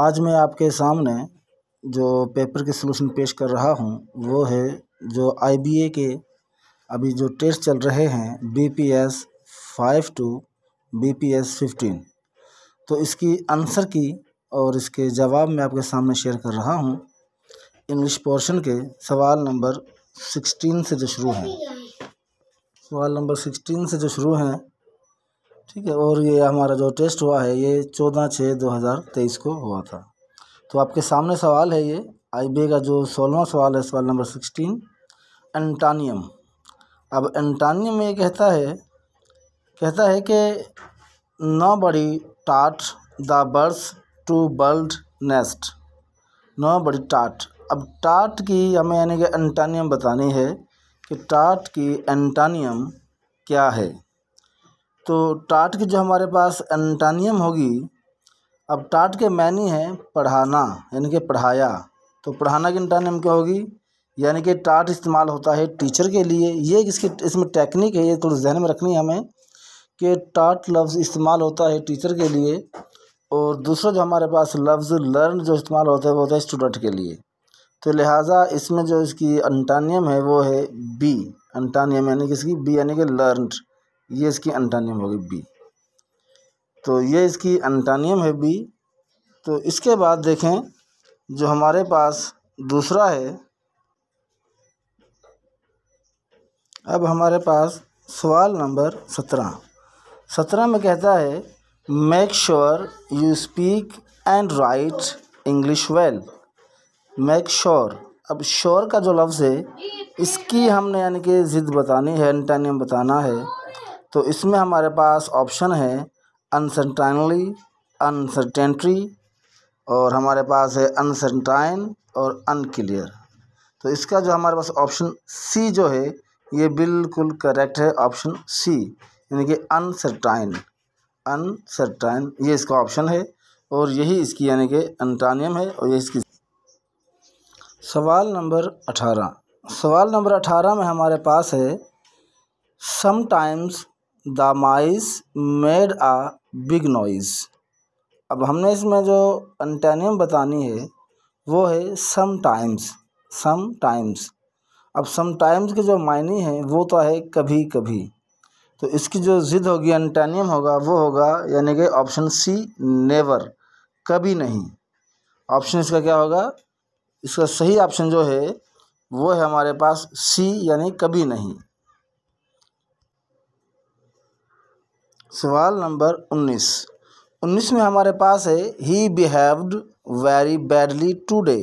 आज मैं आपके सामने जो पेपर के सलूशन पेश कर रहा हूँ वो है जो आई बी ए के अभी जो टेस्ट चल रहे हैं B P S five two B P S fifteen तो इसकी आंसर की और इसके जवाब मैं आपके सामने शेयर कर रहा हूँ इंग्लिश पोर्शन के सवाल नंबर सिक्सटीन से जो शुरू हैं सवाल नंबर सिक्सटीन से जो शुरू हैं ठीक है और ये हमारा जो टेस्ट हुआ है ये चौदह छः दो हज़ार तेईस को हुआ था तो आपके सामने सवाल है ये आई बी का जो सोलहवा सवाल है सवाल नंबर सिक्सटीन एंटानियम अब एंटानियम ये कहता है कहता है कि nobody taught the birds to build nest nobody taught अब टाट की हमें यानी कि एंटानियम बतानी है कि टाट की एंटानियम क्या है तो टाट की जो हमारे पास एंटानियम होगी अब टाट के मैनी है पढ़ाना यानी कि पढ़ाया तो पढ़ाना की एंटानियम क्या होगी यानी कि टाट इस्तेमाल होता है टीचर के लिए ये इसकी इसमें टेक्निक है ये थोड़ी जहन में रखनी है हमें कि टाट लफ्ज़ इस्तेमाल होता है टीचर के लिए और दूसरा जो हमारे पास लफ्ज़ लर्न जो इस्तेमाल होता है वो होता है स्टूडेंट के लिए तो लिहाजा इसमें जो इसकी अंटानियम है वो है बी अंटानियम यानी कि इसकी बी यानी कि लर्नड ये इसकी अंटानियम होगी बी तो ये इसकी अंटानियम है बी तो इसके बाद देखें जो हमारे पास दूसरा है अब हमारे पास सवाल नंबर सत्रह सत्रह में कहता है make sure you speak and write English well make sure अब श्योर का जो लफ्ज़ है इसकी हमने यानी कि ज़िद बतानी है एंटानियम बताना है तो इसमें हमारे पास ऑप्शन है अनसर्टाइनली अनसर्टेंट्री और हमारे पास है अनसर्टाइन और अनक्लियर तो इसका जो हमारे पास ऑप्शन सी जो है ये बिल्कुल करेक्ट है ऑप्शन सी यानी कि अनसर्टाइन अनसर्टाइन ये इसका ऑप्शन है और यही इसकी यानी कि अनटानियम है और ये इसकी सवाल नंबर अठारह सवाल नंबर अठारह में हमारे पास है sometimes the mice made a big noise अब हमने इसमें जो अंटेनियम बतानी है वो है सम टाइम्स अब टाइम्स के जो मायने हैं वो तो है कभी कभी तो इसकी जो ज़िद होगी अंटेनियम होगा वो होगा यानी कि ऑप्शन सी नेवर कभी नहीं ऑप्शन इसका क्या होगा इसका सही ऑप्शन जो है वो है हमारे पास सी यानी कभी नहीं सवाल नंबर उन्नीस उन्नीस में हमारे पास है he behaved very badly today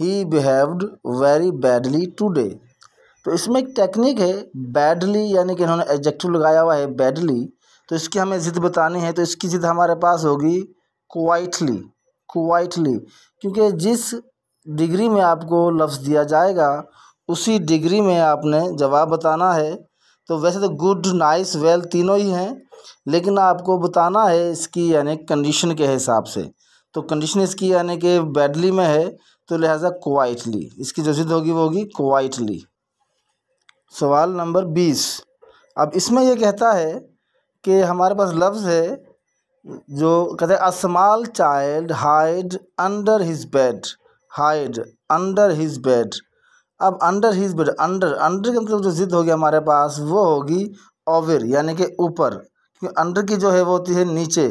he behaved very badly today तो इसमें एक टेक्निक है बैडली यानी कि इन्होंने एडजेक्टिव लगाया हुआ है बैडली तो इसकी हमें ज़िद बतानी है तो इसकी ज़िद हमारे पास होगी क्वाइटली क्वाइटली क्योंकि जिस डिग्री में आपको लफ्ज़ दिया जाएगा उसी डिग्री में आपने जवाब बताना है तो वैसे तो गुड नाइस वेल तीनों ही हैं लेकिन आपको बताना है इसकी यानी कंडीशन के हिसाब से तो कंडीशन इसकी यानी कि बैडली में है तो लिहाजा क्वाइटली इसकी जो जिद होगी वो होगी क्वाइटली सवाल नंबर बीस अब इसमें यह कहता है कि हमारे पास लफ्ज़ है जो कहते हैं a small child hide under his bed hide under his bed अब under his bed under under के मतलब जो जिद होगी हमारे पास वो होगी ओवर यानी कि ऊपर अंडर की जो है वो होती है नीचे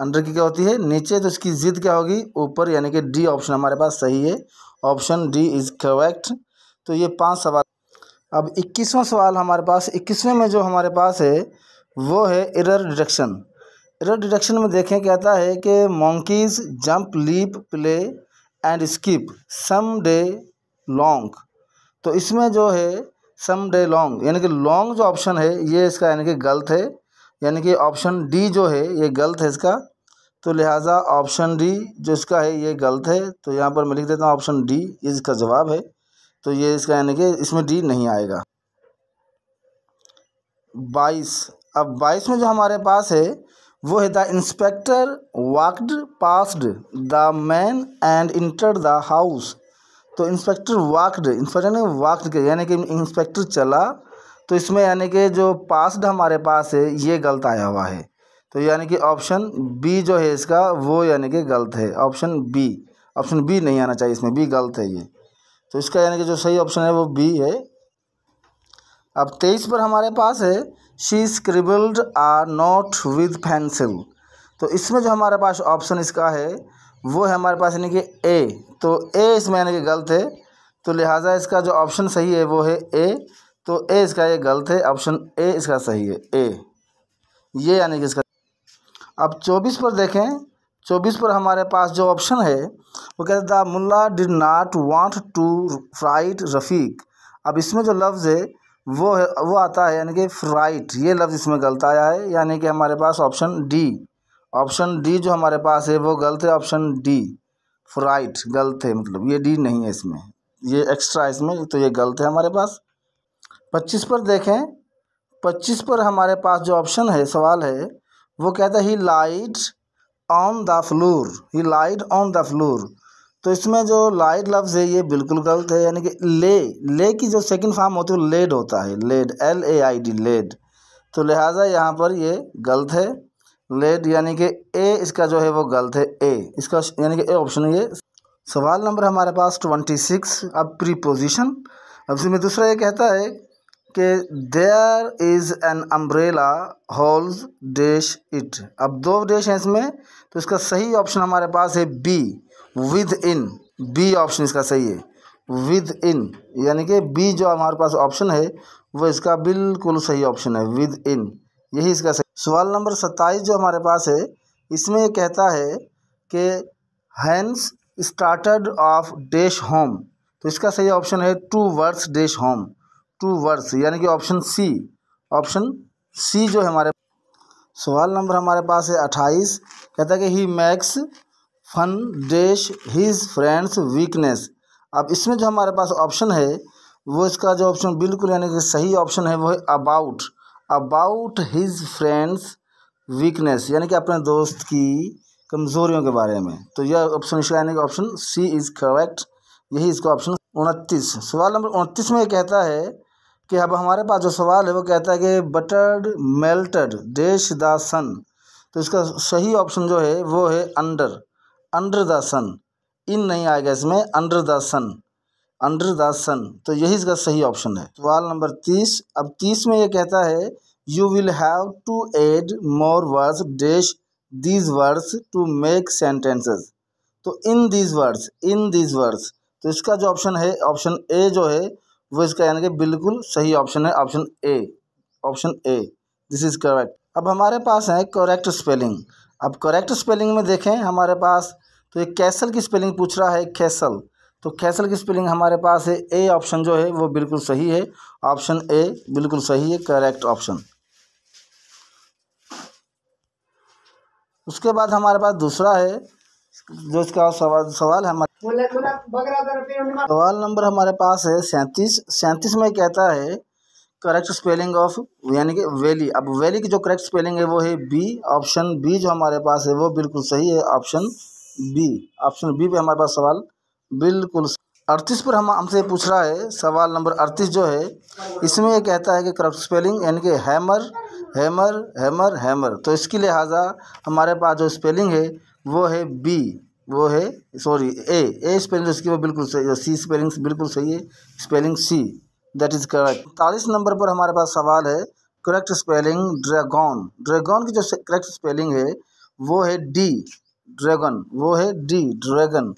अंडर की क्या होती है नीचे तो इसकी ज़िद क्या होगी ऊपर यानी कि डी ऑप्शन हमारे पास सही है ऑप्शन डी इज़ करेक्ट तो ये पांच सवाल अब इक्कीसवां सवाल हमारे पास इक्कीसवें में जो हमारे पास है वो है इरर डिडक्शन इरर डिडक्शन में देखें कहता है कि monkeys jump leap play and skip some day long तो इसमें जो है सम डे लॉन्ग यानी कि लॉन्ग जो ऑप्शन है ये इसका यानी कि गलत है यानी कि ऑप्शन डी जो है ये गलत है इसका तो लिहाजा ऑप्शन डी जो इसका है ये गलत है तो यहाँ पर मैं लिख देता हूँ ऑप्शन डी इसका जवाब है तो ये इसका यानी कि इसमें डी नहीं आएगा बाईस अब बाईस में जो हमारे पास है वो है the inspector walked passed the man and enter the house तो इंस्पेक्टर वाक्ड इंस्पेक्टर ने वाक्ड किया यानी कि इंस्पेक्टर चला तो इसमें यानी कि जो पास्ड हमारे पास है ये गलत आया हुआ है तो यानी कि ऑप्शन बी जो है इसका वो यानी कि गलत है ऑप्शन बी ऑप्शन बी नहीं आना चाहिए इसमें बी गलत है ये तो इसका यानी कि जो सही ऑप्शन है वो बी है अब तेईस पर हमारे पास है she scribbled are not with pencil तो इसमें जो हमारे पास ऑप्शन इसका है वो है हमारे पास यानी कि ए तो ए इसमें यानी कि गलत है तो लिहाजा इसका जो ऑप्शन सही है वो है ए तो ए इसका ये गलत है ऑप्शन ए इसका सही है ए ये यानी कि इसका अब चौबीस पर देखें चौबीस पर हमारे पास जो ऑप्शन है वो कहते the mullah did not want to fright Rafiq अब इसमें जो लफ्ज़ है वो है वो आता है यानी कि फ्राइट ये लफ्ज़ इसमें गलत आया है यानी कि हमारे पास ऑप्शन डी ऑप्शन डी जो हमारे पास है वो गलत है ऑप्शन डी फ्राइट गलत है मतलब ये डी नहीं है इसमें ये एक्स्ट्रा इसमें तो ये गलत है हमारे पास पच्चीस पर देखें पच्चीस पर हमारे पास जो ऑप्शन है सवाल है वो कहता है he light on the floor he light on the floor तो इसमें जो लाइट लफ्ज़ है ये बिल्कुल गलत है यानी कि ले ले की जो सेकंड फॉर्म होती है वो लेड होता है laid L A I D laid तो लिहाजा यहाँ पर ये गलत है लेड यानी कि ए इसका जो है वो गलत है ए इसका यानी कि ए ऑप्शन ये सवाल नंबर हमारे पास ट्वेंटी सिक्स अब प्रीपोजिशन अब इसमें दूसरा ये कहता है के there is an umbrella holes dash it अब दो डैश हैं इसमें तो इसका सही ऑप्शन हमारे पास है B within B option इसका सही है विद इन यानी कि बी जो हमारे पास ऑप्शन है वो इसका बिल्कुल सही ऑप्शन है विद इन यही इसका सही सवाल नंबर सत्ताईस जो हमारे पास है इसमें ये कहता है कि Hans started off dash home तो इसका सही ऑप्शन है towards dash home towards यानी कि ऑप्शन सी ऑप्शन सी जो है हमारे सवाल नंबर हमारे पास है अट्ठाईस कहता है कि he max fun dash his friends weakness अब इसमें जो हमारे पास ऑप्शन है वो इसका जो ऑप्शन बिल्कुल यानी कि सही ऑप्शन है वो है about about his friends weakness यानी कि अपने दोस्त की कमजोरियों के बारे में तो यह ऑप्शन इसका यानी कि ऑप्शन सी इज़ करेक्ट यही इसका ऑप्शन उनतीस सवाल नंबर उनतीस में कहता है कि अब हमारे पास जो सवाल है वो कहता है कि बटर्ड मेल्टेड देश द सन तो इसका सही ऑप्शन जो है वो है अंडर अंडर द सन इन नहीं आएगा इसमें under the sun under the sun तो यही इसका सही ऑप्शन है सवाल नंबर तीस अब तीस में ये कहता है you will have to add more words dash these words to make sentences तो in these words in these words तो इसका जो ऑप्शन है ऑप्शन ए जो है वो इसका यानी कि बिल्कुल सही ऑप्शन है option A option A this is correct अब हमारे पास है करेक्ट स्पेलिंग अब करेक्ट स्पेलिंग में देखें हमारे पास तो ये कैसल की स्पेलिंग पूछ रहा है कैसल तो कैसल की स्पेलिंग हमारे पास है ए ऑप्शन जो है वो बिल्कुल सही है ऑप्शन ए बिल्कुल सही है करेक्ट ऑप्शन उसके बाद हमारे पास दूसरा है जो इसका सवाल सवाल है सवाल नंबर हमारे पास है सैंतीस सैंतीस में कहता है करेक्ट स्पेलिंग ऑफ यानी कि वैली अब वैली की जो करेक्ट स्पेलिंग है वो है बी ऑप्शन बी जो हमारे पास है वो बिल्कुल सही है ऑप्शन बी ऑप्शन बी पे हमारे पास सवाल बिल्कुल अड़तीस पर हम हमसे पूछ रहा है सवाल नंबर अड़तीस जो है इसमें ये कहता है कि करप्ट स्पेलिंग यानी कि हैमर हैमर हैमर हैमर तो इसके लिहाजा हमारे पास जो स्पेलिंग है वो है बी वो है सॉरी ए ए स्पेलिंग उसकी वो बिल्कुल सही है सी स्पेलिंग बिल्कुल सही है spelling C that is correct तालीस नंबर पर हमारे पास सवाल है करेक्ट स्पेलिंग ड्रैगन ड्रैगन की जो करेक्ट स्पेलिंग है वो है डी ड्रैगन वो है डी ड्रैगन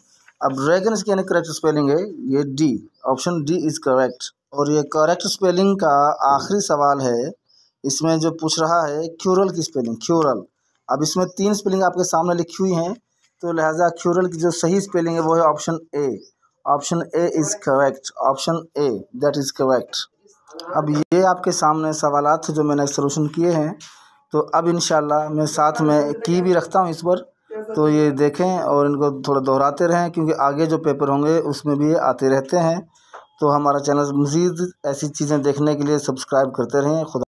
अब ड्रैगन इसकी यानी करेक्ट स्पेलिंग है ये D option D is correct और ये करेक्ट स्पेलिंग का आखिरी सवाल है इसमें जो पूछ रहा है क्यूरल की स्पेलिंग क्यूरल अब इसमें तीन स्पेलिंग आपके सामने लिखी हुई हैं तो लिहाजा क्यूरल की जो सही स्पेलिंग है वो है option A option A is correct option A that is correct अब ये आपके सामने सवाल थे जो मैंने सोलूशन किए हैं तो अब इन मैं साथ में की भी रखता हूँ इस पर तो ये देखें और इनको थोड़ा दोहराते रहें क्योंकि आगे जो पेपर होंगे उसमें भी आते रहते हैं तो हमारा चैनल मज़ीद ऐसी चीज़ें देखने के लिए सब्सक्राइब करते रहें खुदा